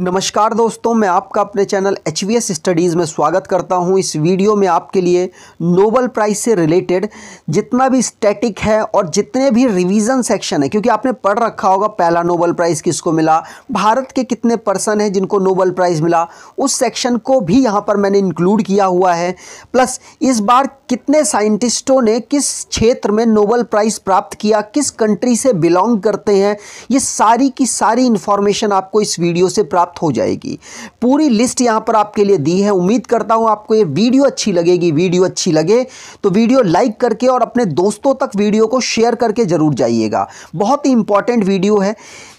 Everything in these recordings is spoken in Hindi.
नमस्कार दोस्तों मैं आपका अपने channel H V S studies में स्वागत करता हूं इस वीडियो में आपके लिए नोबल प्राइज़ से रिलेटेड जितना भी स्टैटिक है और जितने भी रिवीजन सेक्शन है क्योंकि आपने पढ़ रखा होगा पहला नोबल प्राइज़ किसको मिला भारत के कितने पर्सन हैं जिनको नोबल प्राइज़ मिला उस सेक्शन को भी यहाँ पर मैंने इंक्लूड किया हुआ है प्लस इस बार कितने साइंटिस्टों ने किस क्षेत्र में नोबल प्राइज़ प्राप्त किया किस कंट्री से बिलोंग करते हैं ये सारी की सारी इन्फॉर्मेशन आपको इस वीडियो से प्राप्त प्राप्त हो जाएगी पूरी लिस्ट यहाँ पर आपके लिए दी है उम्मीद करता हूँ आपको ये वीडियो अच्छी लगेगी वीडियो अच्छी लगे तो वीडियो लाइक करके और अपने दोस्तों तक वीडियो को शेयर करके ज़रूर जाइएगा बहुत ही इंपॉर्टेंट वीडियो है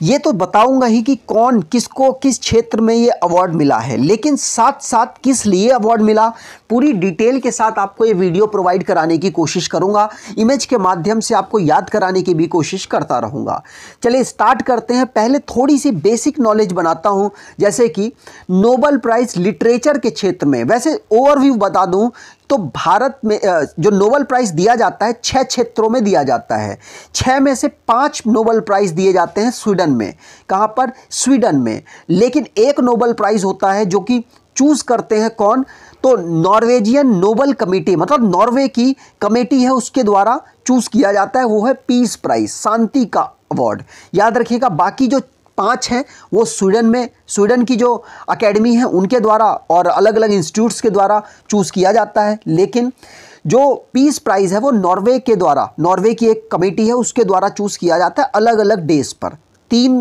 ये तो बताऊँगा ही कि कौन किसको किस क्षेत्र में ये अवार्ड मिला है लेकिन साथ साथ किस लिए अवार्ड मिला पूरी डिटेल के साथ आपको ये वीडियो प्रोवाइड कराने की कोशिश करूँगा इमेज के माध्यम से आपको याद कराने की भी कोशिश करता रहूँगा चलिए स्टार्ट करते हैं पहले थोड़ी सी बेसिक नॉलेज बनाता हूँ जैसे कि नोबल प्राइज़ लिटरेचर के क्षेत्र में वैसे ओवरव्यू बता दूं तो भारत में जो नोबल प्राइज़ दिया जाता है छः क्षेत्रों में दिया जाता है छः में से पांच नोबल प्राइज़ दिए जाते हैं स्वीडन में कहाँ पर स्वीडन में लेकिन एक नोबल प्राइज़ होता है जो कि चूज़ करते हैं कौन तो नॉर्वेजियन नोबल कमेटी मतलब नॉर्वे की कमेटी है उसके द्वारा चूज़ किया जाता है वो है पीस प्राइज़ शांति का अवार्ड याद रखिएगा बाकी जो पाँच हैं वो स्वीडन में स्वीडन की जो अकेडमी है उनके द्वारा और अलग अलग इंस्टीट्यूट्स के द्वारा चूज़ किया जाता है लेकिन जो पीस प्राइज़ है वो नॉर्वे के द्वारा नॉर्वे की एक कमेटी है उसके द्वारा चूज़ किया जाता है अलग अलग डेज पर तीन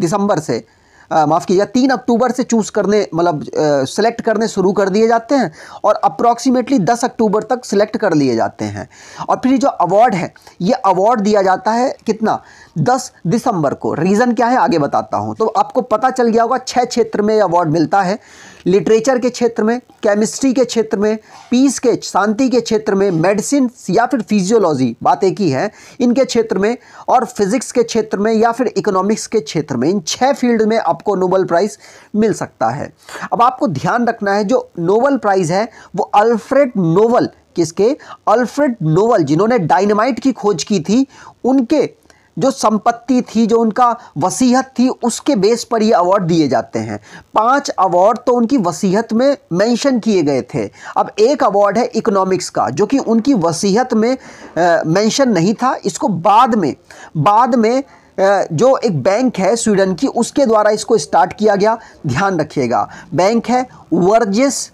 दिसंबर से माफ़ कीजिए तीन अक्टूबर से चूज़ करने मतलब सेलेक्ट करने शुरू कर दिए जाते हैं और अप्रॉक्सीमेटली दस अक्टूबर तक सेलेक्ट कर लिए जाते हैं और फिर जो अवार्ड है ये अवार्ड दिया जाता है कितना दस दिसंबर को रीज़न क्या है आगे बताता हूँ तो आपको पता चल गया होगा छः क्षेत्र में अवार्ड मिलता है लिटरेचर के क्षेत्र में केमिस्ट्री के क्षेत्र में पीस के शांति के क्षेत्र में मेडिसिन या फिर फिजियोलॉजी बातें की हैं इनके क्षेत्र में और फिजिक्स के क्षेत्र में या फिर इकोनॉमिक्स के क्षेत्र में इन छः फील्ड में आपको नोबल प्राइज़ मिल सकता है अब आपको ध्यान रखना है जो नोबल प्राइज़ है वो अल्फ्रेड नोवल किसके अल्फ्रेड नोवल जिन्होंने डायनामाइट की खोज की थी उनके जो संपत्ति थी जो उनका वसीहत थी उसके बेस पर ये अवार्ड दिए जाते हैं पांच अवार्ड तो उनकी वसीहत में मेंशन किए गए थे अब एक अवार्ड है इकोनॉमिक्स का जो कि उनकी वसीहत में मेंशन नहीं था इसको बाद में बाद में जो एक बैंक है स्वीडन की उसके द्वारा इसको स्टार्ट किया गया ध्यान रखिएगा बैंक है वर्जिस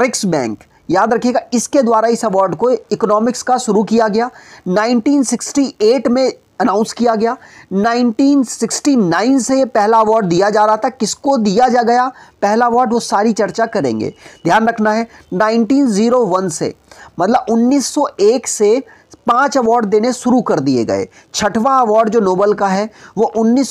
रिक्स बैंक याद रखिएगा इसके द्वारा इस अवार्ड को इकोनॉमिक्स का शुरू किया गया 1968 में अनाउंस किया गया 1969 से ये पहला अवार्ड दिया जा रहा था किसको दिया जा गया पहला अवार्ड वो सारी चर्चा करेंगे ध्यान रखना है 1901 से मतलब 1901 से पांच अवार्ड देने शुरू कर दिए गए छठवां अवार्ड जो नोबल का है वो उन्नीस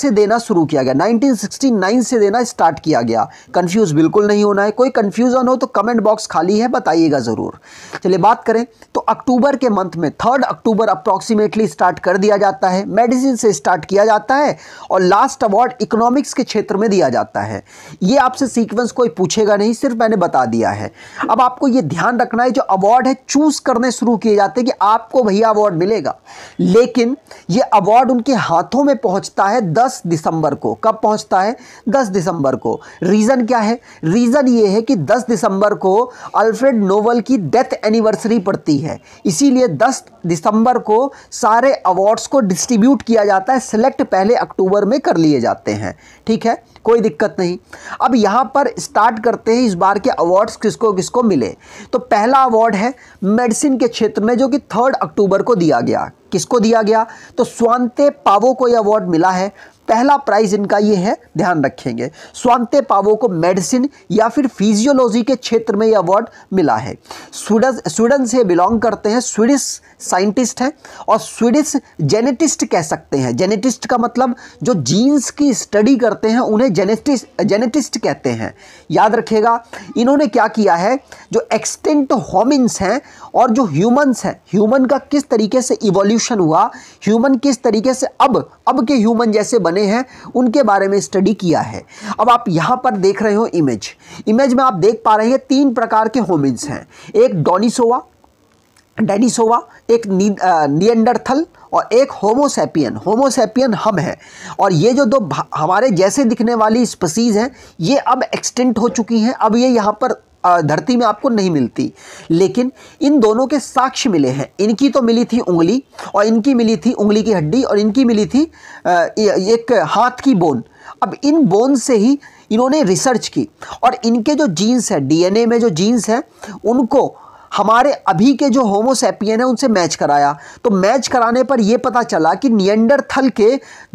से देना शुरू किया गया 1969 से देना स्टार्ट किया गया कंफ्यूज बिल्कुल नहीं होना है कोई कंफ्यूजन हो तो कमेंट बॉक्स खाली है बताइएगा ज़रूर चलिए बात करें तो अक्टूबर के मंथ में थर्ड अक्टूबर अप्रॉक्सीमेटली स्टार्ट कर दिया जाता है मेडिसिन से स्टार्ट किया जाता है और लास्ट अवार्ड इकोनॉमिक्स के क्षेत्र में दिया जाता है ये आपसे सीक्वेंस कोई पूछेगा नहीं सिर्फ मैंने बता दिया है अब आपको ये ध्यान रखना है जो अवार्ड है चूज करने शुरू किए जाते हैं कि आपको भैया अवार्ड मिलेगा लेकिन ये अवार्ड उनके हाथों में पहुंचता है 10 दिसंबर को कब पहुंचता है 10 दिसंबर को रीज़न क्या है रीज़न ये है कि 10 दिसंबर को अल्फ्रेड नोवल की डेथ एनिवर्सरी पड़ती है इसीलिए 10 दिसंबर को सारे अवार्ड्स को डिस्ट्रीब्यूट किया जाता है सेलेक्ट पहले अक्टूबर में कर लिए जाते हैं ठीक है कोई दिक्कत नहीं अब यहाँ पर स्टार्ट करते हैं इस बार के अवार्ड्स किसको किसको मिले तो पहला अवार्ड है मेडिसिन के क्षेत्र क्षेत्र में जो कि थर्ड अक्टूबर को दिया गया किसको दिया गया तो स्वांते पावो को यह अवार्ड मिला है पहला प्राइज इनका ये है ध्यान रखेंगे स्वांते पावो को मेडिसिन या फिर फिजियोलॉजी के क्षेत्र में यह अवार्ड मिला है स्वीडन से बिलोंग करते हैं स्वीडिश साइंटिस्ट हैं और स्वीडिश जेनेटिस्ट कह सकते हैं जेनेटिस्ट का मतलब जो जीन्स की स्टडी करते हैं उन्हें जेनेटिस्ट जेनेटिस्ट कहते हैं याद रखेगा इन्होंने क्या किया है जो एक्सटेंट होमिन्स हैं और जो ह्यूमन्स हैं ह्यूमन का किस तरीके से इवोल्यूशन हुआ ह्यूमन किस तरीके से अब अब के ह्यूमन जैसे बने बने हैं उनके बारे में स्टडी किया है अब आप यहाँ पर देख रहे हो इमेज इमेज में आप देख पा रहे हैं तीन प्रकार के होमिन्स हैं एक डोनिसोवा डेनिसोवा एक नियंडरथल और एक होमोसेपियन होमोसेपियन हम हैं और ये जो दो हमारे जैसे दिखने वाली स्पसीज़ हैं ये अब एक्सटेंट हो चुकी हैं अब ये यहाँ पर धरती में आपको नहीं मिलती लेकिन इन दोनों के साक्ष्य मिले हैं इनकी तो मिली थी उंगली और इनकी मिली थी उंगली की हड्डी और इनकी मिली थी एक हाथ की बोन अब इन बोन से ही इन्होंने रिसर्च की और इनके जो जीन्स हैं डीएनए में जो जीन्स है उनको हमारे अभी के जो होमोसेपियन है उनसे मैच कराया तो मैच कराने पर यह पता चला कि नियंडर थल के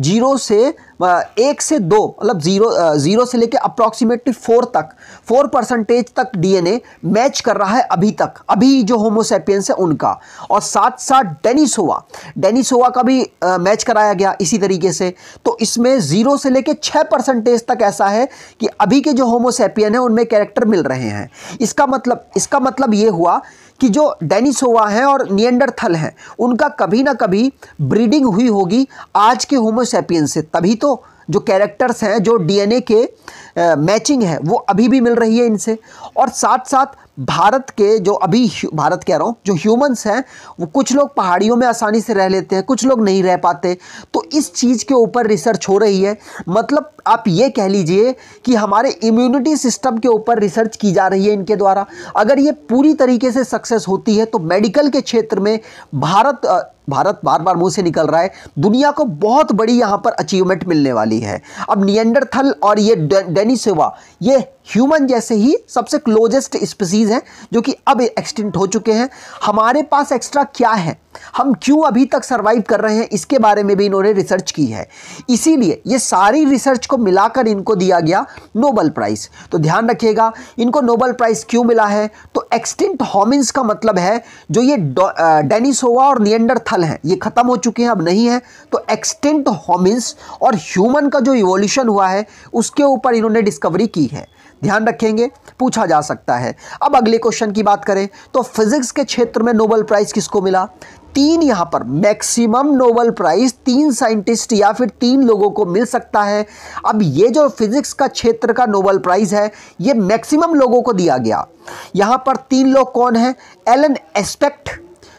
जीरो से एक से दो मतलब जीरो जीरो से लेकर अप्रॉक्सीमेटली फोर तक फोर परसेंटेज तक डीएनए मैच कर रहा है अभी तक अभी जो होमोसेपियंस है उनका और साथ साथ डेनिसोवा डेनिसोवा का भी आ, मैच कराया गया इसी तरीके से तो इसमें जीरो से लेकर छः परसेंटेज तक ऐसा है कि अभी के जो होमोसेपियन है उनमें कैरेक्टर मिल रहे हैं इसका मतलब इसका मतलब ये हुआ कि जो डेनिसोवा हैं और नियंडरथल हैं उनका कभी ना कभी ब्रीडिंग हुई होगी आज के होमोसेपियन से तभी तो जो कैरेक्टर्स हैं जो डीएनए के आ, मैचिंग है वो अभी भी मिल रही है इनसे और साथ साथ भारत के जो अभी भारत कह रहा हूँ जो ह्यूमंस हैं वो कुछ लोग पहाड़ियों में आसानी से रह लेते हैं कुछ लोग नहीं रह पाते तो इस चीज़ के ऊपर रिसर्च हो रही है मतलब आप ये कह लीजिए कि हमारे इम्यूनिटी सिस्टम के ऊपर रिसर्च की जा रही है इनके द्वारा अगर ये पूरी तरीके से सक्सेस होती है तो मेडिकल के क्षेत्र में भारत भारत बार बार मुंह से निकल रहा है दुनिया को बहुत बड़ी यहां पर अचीवमेंट मिलने वाली है अब नियंडरथल और ये डेनिसोवा ये ह्यूमन जैसे ही सबसे क्लोजेस्ट स्पीसीज हैं जो कि अब एक्सटिंक्ट हो चुके हैं हमारे पास एक्स्ट्रा क्या है हम क्यों अभी तक सर्वाइव कर रहे हैं इसके बारे में भी इन्होंने रिसर्च की है इसीलिए ये सारी रिसर्च को मिलाकर इनको दिया गया नोबल प्राइज़ तो ध्यान रखिएगा इनको नोबल प्राइज़ क्यों मिला है तो एक्सटिंट हॉमिन्स का मतलब है जो ये डेनिसोवा और नियंडरथल हैं ये ख़त्म हो चुके हैं अब नहीं है तो एक्सटिंट हॉमिन्स और ह्यूमन का जो इवोल्यूशन हुआ है उसके ऊपर इन्होंने डिस्कवरी की है ध्यान रखेंगे पूछा जा सकता है अब अगले क्वेश्चन की बात करें तो फिजिक्स के क्षेत्र में नोबल प्राइज़ किसको मिला तीन यहाँ पर मैक्सिमम नोबल प्राइज तीन साइंटिस्ट या फिर तीन लोगों को मिल सकता है अब ये जो फिजिक्स का क्षेत्र का नोबल प्राइज है ये मैक्सिमम लोगों को दिया गया यहाँ पर तीन लोग कौन हैं Alain Aspect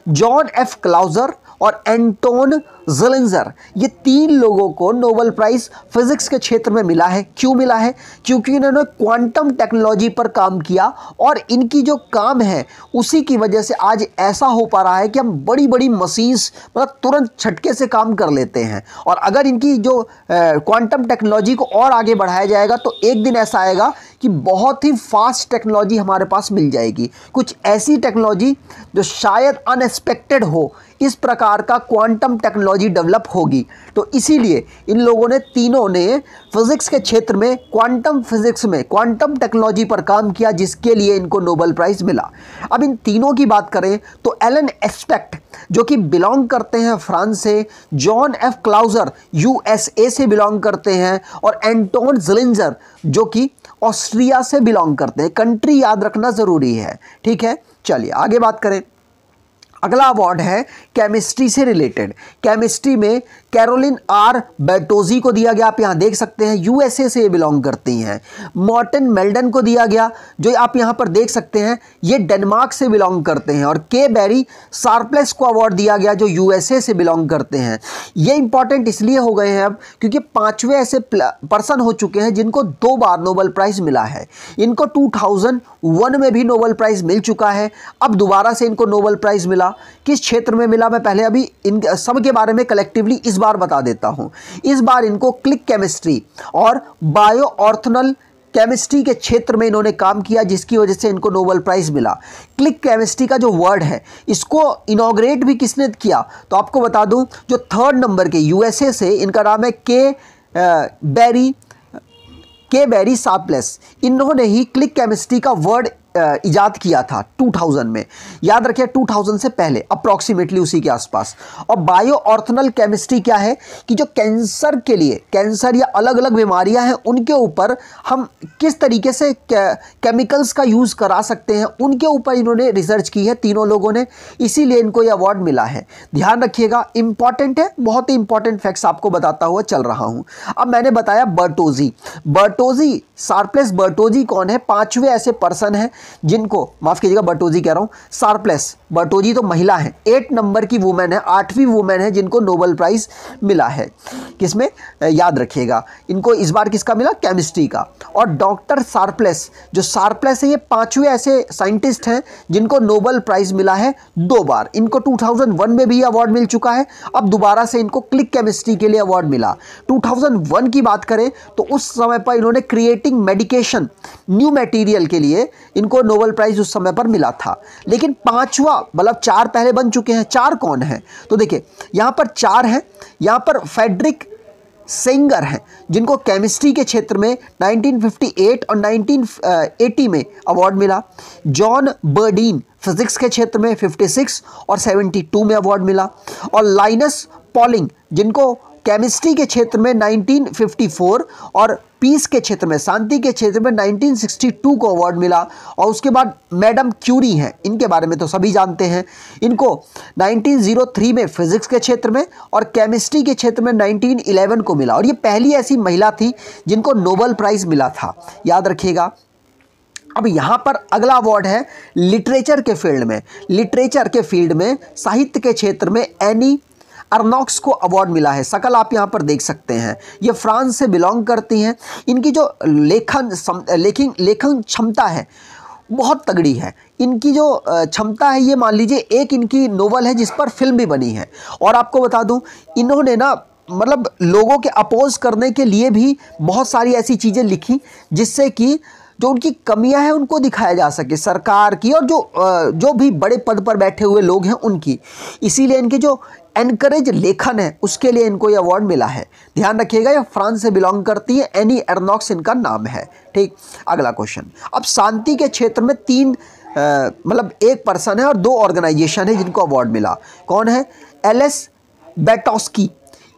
John F Clauser और एंटोन जलेंजर ये तीन लोगों को नोबल प्राइज़ फिज़िक्स के क्षेत्र में मिला है क्यों मिला है क्योंकि इन्होंने क्वांटम टेक्नोलॉजी पर काम किया और इनकी जो काम है उसी की वजह से आज ऐसा हो पा रहा है कि हम बड़ी बड़ी मशीन्स मतलब तुरंत छटके से काम कर लेते हैं और अगर इनकी जो क्वांटम टेक्नोलॉजी को और आगे बढ़ाया जाएगा तो एक दिन ऐसा आएगा कि बहुत ही फास्ट टेक्नोलॉजी हमारे पास मिल जाएगी कुछ ऐसी टेक्नोलॉजी जो शायद अनएक्सपेक्टेड हो किस प्रकार का क्वांटम टेक्नोलॉजी डेवलप होगी तो इसीलिए इन लोगों ने तीनों ने फिज़िक्स के क्षेत्र में क्वांटम फिज़िक्स में क्वांटम टेक्नोलॉजी पर काम किया जिसके लिए इनको नोबल प्राइज़ मिला अब इन तीनों की बात करें तो एलन एस्पेक्ट जो कि बिलोंग करते हैं फ्रांस से जॉन एफ क्लाउजर यूएसए से बिलोंग करते हैं और एंटोन जलिंजर जो कि ऑस्ट्रिया से बिलोंग करते हैं कंट्री याद रखना ज़रूरी है ठीक है चलिए आगे बात करें अगला अवार्ड है केमिस्ट्री से रिलेटेड केमिस्ट्री में कैरोलिन आर बेटोजी को दिया गया आप यहाँ देख सकते हैं यूएसए से ये बिलोंग करती हैं मॉर्टन मेल्डन को दिया गया जो आप यहाँ पर देख सकते हैं ये डेनमार्क से बिलोंग करते हैं और के बैरी सार्पलेस को अवार्ड दिया गया जो यूएसए से बिलोंग करते हैं ये इंपॉर्टेंट इसलिए हो गए हैं अब क्योंकि पाँचवें ऐसे पर्सन हो चुके हैं जिनको दो बार नोबल प्राइज़ मिला है इनको टू में भी नोबल प्राइज़ मिल चुका है अब दोबारा से इनको नोबल प्राइज़ मिला किस क्षेत्र में मिला मैं पहले अभी इन सब के बारे में कलेक्टिवली इस बार बता देता हूँ इस बार इनको क्लिक केमिस्ट्री और बायो ऑर्थनल केमिस्ट्री के क्षेत्र में इन्होंने काम किया जिसकी वजह से इनको नोबल प्राइज़ मिला क्लिक केमिस्ट्री का जो वर्ड है इसको इनाग्रेट भी किसने किया तो आपको बता दूं जो थर्ड नंबर के यूएसए से इनका नाम है के बैरी के बैरी सापलेस इन्होंने ही क्लिक केमिस्ट्री का वर्ड ईजाद किया था 2000 में याद रखिए 2000 से पहले अप्रॉक्सीमेटली उसी के आसपास और बायो ऑर्थनल केमिस्ट्री क्या है कि जो कैंसर के लिए कैंसर या अलग अलग बीमारियां हैं उनके ऊपर हम किस तरीके से केमिकल्स का यूज़ करा सकते हैं उनके ऊपर इन्होंने रिसर्च की है तीनों लोगों ने इसीलिए इनको ये अवार्ड मिला है ध्यान रखिएगा इंपॉर्टेंट है बहुत ही इंपॉर्टेंट फैक्ट्स आपको बताता हुआ चल रहा हूँ अब मैंने बताया बर्टोजी बर्टोजी सार्प्लेस बर्टोजी कौन है पाँचवें ऐसे पर्सन हैं जिनको माफ़ कीजिएगा बटोजी कह रहा हूँ सारप्लेस बटोजी तो महिला है एट नंबर की वुमेन है आठवीं वुमेन है जिनको नोबल प्राइज़ मिला है किसमें याद रखिएगा इनको इस बार किसका मिला केमिस्ट्री का और डॉक्टर सारप्लेस जो सारप्लेस है ये पाँचवें ऐसे साइंटिस्ट हैं जिनको नोबल प्राइज़ मिला है दो बार इनको टू में भी अवार्ड मिल चुका है अब दोबारा से इनको क्लिक केमिस्ट्री के लिए अवार्ड मिला 2001 की बात करें तो उस समय पर इन्होंने क्रिएटिंग मेडिकेशन न्यू मटेरियल के लिए इनको उनको नोबेल प्राइज़ उस समय पर मिला था लेकिन पांचवा मतलब चार पहले बन चुके हैं चार कौन हैं तो देखिए यहाँ पर चार हैं यहाँ पर फेडरिक सेंगर हैं जिनको केमिस्ट्री के क्षेत्र में 1958 और 1980 में अवार्ड मिला जॉन बर्डीन फिजिक्स के क्षेत्र में 56 और 72 में अवार्ड मिला और लाइनस पॉलिंग जिनको केमिस्ट्री के क्षेत्र में 1954 और पीस के क्षेत्र में शांति के क्षेत्र में 1962 को अवार्ड मिला और उसके बाद मैडम क्यूरी हैं इनके बारे में तो सभी जानते हैं इनको 1903 में फिजिक्स के क्षेत्र में और केमिस्ट्री के क्षेत्र में 1911 को मिला और ये पहली ऐसी महिला थी जिनको नोबल प्राइज़ मिला था याद रखिएगा अब यहाँ पर अगला अवार्ड है लिटरेचर के फील्ड में लिटरेचर के फील्ड में साहित्य के क्षेत्र में एनी अर्नॉक्स को अवार्ड मिला है शकल आप यहाँ पर देख सकते हैं ये फ्रांस से बिलोंग करती हैं इनकी जो लेखन लेखन लेखन क्षमता है बहुत तगड़ी है इनकी जो क्षमता है ये मान लीजिए एक इनकी नोवल है जिस पर फिल्म भी बनी है और आपको बता दूं इन्होंने ना मतलब लोगों के अपोज करने के लिए भी बहुत सारी ऐसी चीज़ें लिखी जिससे कि जो उनकी कमियां हैं उनको दिखाया जा सके सरकार की और जो जो भी बड़े पद पर बैठे हुए लोग हैं उनकी इसीलिए इनके जो एनकरेज लेखन है उसके लिए इनको ये अवार्ड मिला है ध्यान रखिएगा ये फ्रांस से बिलोंग करती है एनी एरनॉक्स इनका नाम है ठीक अगला क्वेश्चन अब शांति के क्षेत्र में तीन मतलब एक पर्सन है और दो ऑर्गेनाइजेशन है जिनको अवार्ड मिला कौन है एल एस बेटोस्की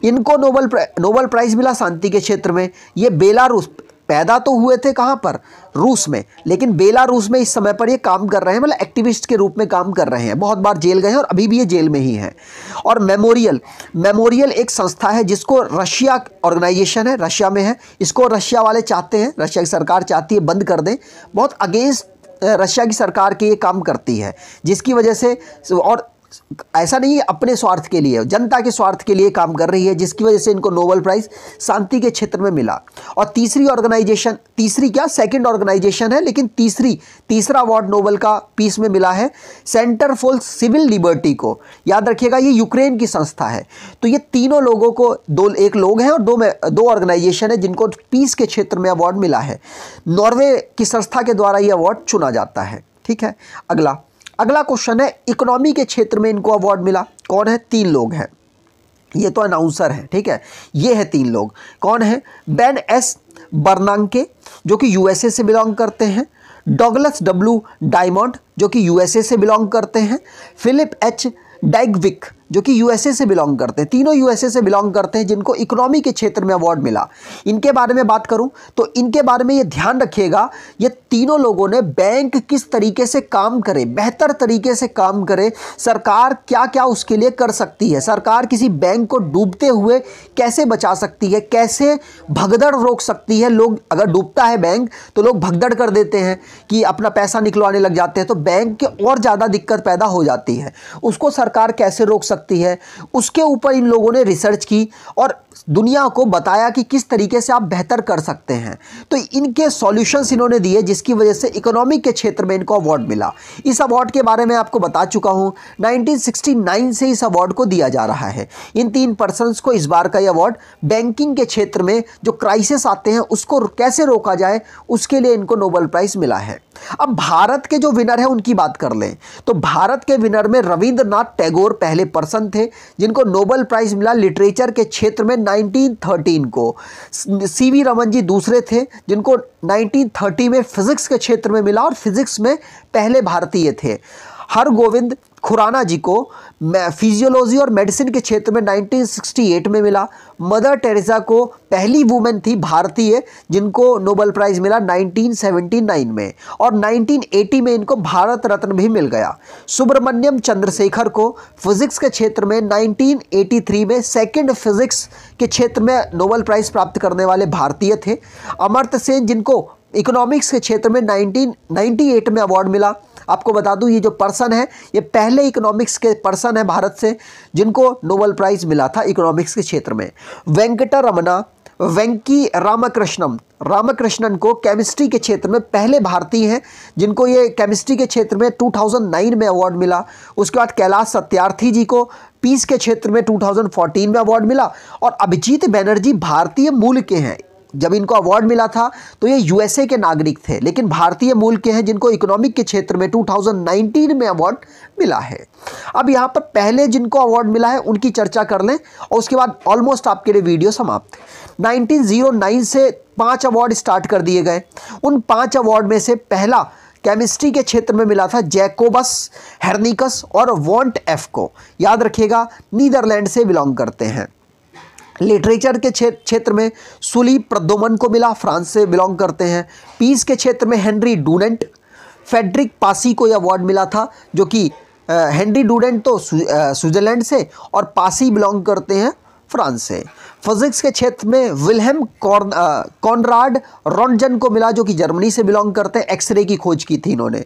इनको नोबल प्रा, नोबल प्राइज़ मिला शांति के क्षेत्र में ये बेलारूस पैदा तो हुए थे कहाँ पर रूस में लेकिन बेलारूस में इस समय पर ये काम कर रहे हैं मतलब एक्टिविस्ट के रूप में काम कर रहे हैं बहुत बार जेल गए हैं और अभी भी ये जेल में ही हैं और मेमोरियल मेमोरियल एक संस्था है जिसको रशिया ऑर्गेनाइजेशन है रशिया में है इसको रशिया वाले चाहते हैं रशिया की सरकार चाहती है बंद कर दें बहुत अगेंस्ट रशिया की सरकार के ये काम करती है जिसकी वजह से और ऐसा नहीं है अपने स्वार्थ के लिए जनता के स्वार्थ के लिए काम कर रही है जिसकी वजह से इनको नोबल प्राइज़ शांति के क्षेत्र में मिला और तीसरी ऑर्गेनाइजेशन तीसरी क्या सेकंड ऑर्गेनाइजेशन है लेकिन तीसरी तीसरा अवार्ड नोबल का पीस में मिला है सेंटर फॉर सिविल लिबर्टी को याद रखिएगा ये यूक्रेन की संस्था है तो ये तीनों लोगों को दो एक लोग हैं और दो में दो ऑर्गेनाइजेशन है जिनको पीस के क्षेत्र में अवार्ड मिला है नॉर्वे की संस्था के द्वारा ये अवार्ड चुना जाता है ठीक है अगला अगला क्वेश्चन है इकोनॉमी के क्षेत्र में इनको अवार्ड मिला कौन है तीन लोग हैं ये तो अनाउंसर है ठीक है ये है तीन लोग कौन है बेन एस बर्नांके जो कि यूएसए से बिलोंग करते हैं डॉगलस डब्ल्यू डायमंड जो कि यूएसए से बिलोंग करते हैं फिलिप एच डाइगविक जो कि यूएसए से बिलोंग करते हैं तीनों यूएसए से बिलोंग करते हैं जिनको इकोनॉमी के क्षेत्र में अवार्ड मिला इनके बारे में बात करूं तो इनके बारे में ये ध्यान रखिएगा ये तीनों लोगों ने बैंक किस तरीके से काम करे बेहतर तरीके से काम करे सरकार क्या क्या उसके लिए कर सकती है सरकार किसी बैंक को डूबते हुए कैसे बचा सकती है कैसे भगदड़ रोक सकती है लोग अगर डूबता है बैंक तो लोग भगदड़ कर देते हैं कि अपना पैसा निकलवाने लग जाते हैं तो बैंक के और ज़्यादा दिक्कत पैदा हो जाती है उसको सरकार कैसे रोक सकती सकती है उसके ऊपर इन लोगों ने रिसर्च की और दुनिया को बताया कि किस तरीके से आप बेहतर कर सकते हैं तो इनके सॉल्यूशंस इन्होंने दिए जिसकी वजह से इकोनॉमिक के क्षेत्र में इनको अवार्ड मिला इस अवार्ड के बारे में आपको बता चुका हूं 1969 से इस अवार्ड को दिया जा रहा है इन तीन पर्सन को इस बार का ये अवार्ड बैंकिंग के क्षेत्र में जो क्राइसिस आते हैं उसको कैसे रोका जाए उसके लिए इनको नोबल प्राइज़ मिला है अब भारत के जो विनर है उनकी बात कर लें तो भारत के विनर में रविंद्रनाथ टैगोर पहले पर्सन थे जिनको नोबल प्राइज़ मिला लिटरेचर के क्षेत्र में 1913 को सी वी रमन जी दूसरे थे जिनको 1930 में फिज़िक्स के क्षेत्र में मिला और फिज़िक्स में पहले भारतीय थे हर गोविंद खुराना जी को फिजियोलॉजी और मेडिसिन के क्षेत्र में 1968 में मिला मदर टेरेसा को पहली वुमेन थी भारतीय जिनको नोबल प्राइज़ मिला 1979 में और 1980 में इनको भारत रत्न भी मिल गया सुब्रमण्यम चंद्रशेखर को फिजिक्स के क्षेत्र में 1983 में सेकंड फिजिक्स के क्षेत्र में नोबल प्राइज़ प्राप्त करने वाले भारतीय थे अमर्त सेन जिनको इकोनॉमिक्स के क्षेत्र में 1998 में अवार्ड मिला आपको बता दूं ये जो पर्सन है ये पहले इकोनॉमिक्स के पर्सन है भारत से जिनको नोबल प्राइज़ मिला था इकोनॉमिक्स के क्षेत्र में वेंकटा रमना वेंकी रामकृष्णम रामकृष्णन को केमिस्ट्री के क्षेत्र में पहले भारतीय हैं जिनको ये केमिस्ट्री के क्षेत्र में 2009 में अवार्ड मिला उसके बाद कैलाश सत्यार्थी जी को पीस के क्षेत्र में 2014 में अवार्ड मिला और अभिजीत बैनर्जी भारतीय मूल के हैं जब इनको अवार्ड मिला था तो ये यूएसए के नागरिक थे लेकिन भारतीय मूल के हैं जिनको इकोनॉमिक के क्षेत्र में 2019 में अवार्ड मिला है अब यहाँ पर पहले जिनको अवार्ड मिला है उनकी चर्चा कर लें और उसके बाद ऑलमोस्ट आपके लिए वीडियो समाप्त 1909 से पांच अवार्ड स्टार्ट कर दिए गए उन पांच अवार्ड में से पहला केमिस्ट्री के क्षेत्र में मिला था जैकोबस हेरनिकस और वॉन्ट एफ को याद रखिएगा नीदरलैंड से बिलोंग करते हैं लिटरेचर के क्षेत्र में सुली प्रदोमन को मिला फ्रांस से बिलोंग करते हैं पीस के क्षेत्र में हेनरी डूडेंट फेडरिक पासी को यह अवार्ड मिला था जो कि हेनरी डूडेंट तो स्विट्ज़रलैंड से और पासी बिलोंग करते हैं फ्रांस से फिजिक्स के क्षेत्र में विलहम कॉनराड रॉन्टजन को मिला जो कि जर्मनी से बिलोंग करते हैं एक्सरे की खोज की थी इन्होंने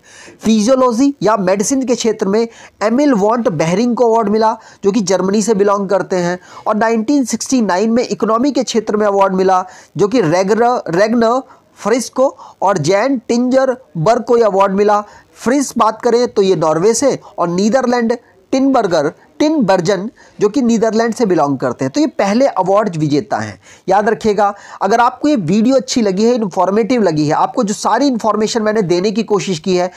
फिजियोलॉजी या मेडिसिन के क्षेत्र में एमिल वॉन्ट बेहरिंग को अवार्ड मिला जो कि जर्मनी से बिलोंग करते हैं और 1969 में इकोनॉमी के क्षेत्र में अवार्ड मिला जो कि रेगर रेगन फ्रिस्को को और जैन टिंजर बर्ग को यह अवार्ड मिला फ्रिस बात करें तो ये नॉर्वे से और नीदरलैंड टिनबर्गर टिन बर्जन जो कि नीदरलैंड से बिलोंग करते हैं तो ये पहले अवार्ड विजेता हैं याद रखिएगा अगर आपको ये वीडियो अच्छी लगी है इन्फॉर्मेटिव लगी है आपको जो सारी इन्फॉर्मेशन मैंने देने की कोशिश की है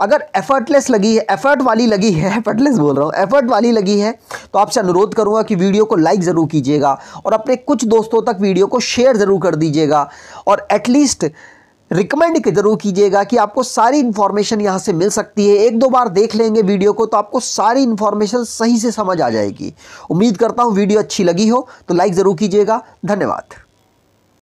अगर एफर्टलेस लगी है एफर्ट वाली लगी है एफर्टलेस बोल रहा हूँ एफर्ट वाली लगी है तो आपसे अनुरोध करूँगा कि वीडियो को लाइक ज़रूर कीजिएगा और अपने कुछ दोस्तों तक वीडियो को शेयर ज़रूर कर दीजिएगा और एटलीस्ट रिकमेंड ज़रूर कीजिएगा कि आपको सारी इन्फॉर्मेशन यहाँ से मिल सकती है एक दो बार देख लेंगे वीडियो को तो आपको सारी इन्फॉर्मेशन सही से समझ आ जाएगी उम्मीद करता हूँ वीडियो अच्छी लगी हो तो लाइक ज़रूर कीजिएगा धन्यवाद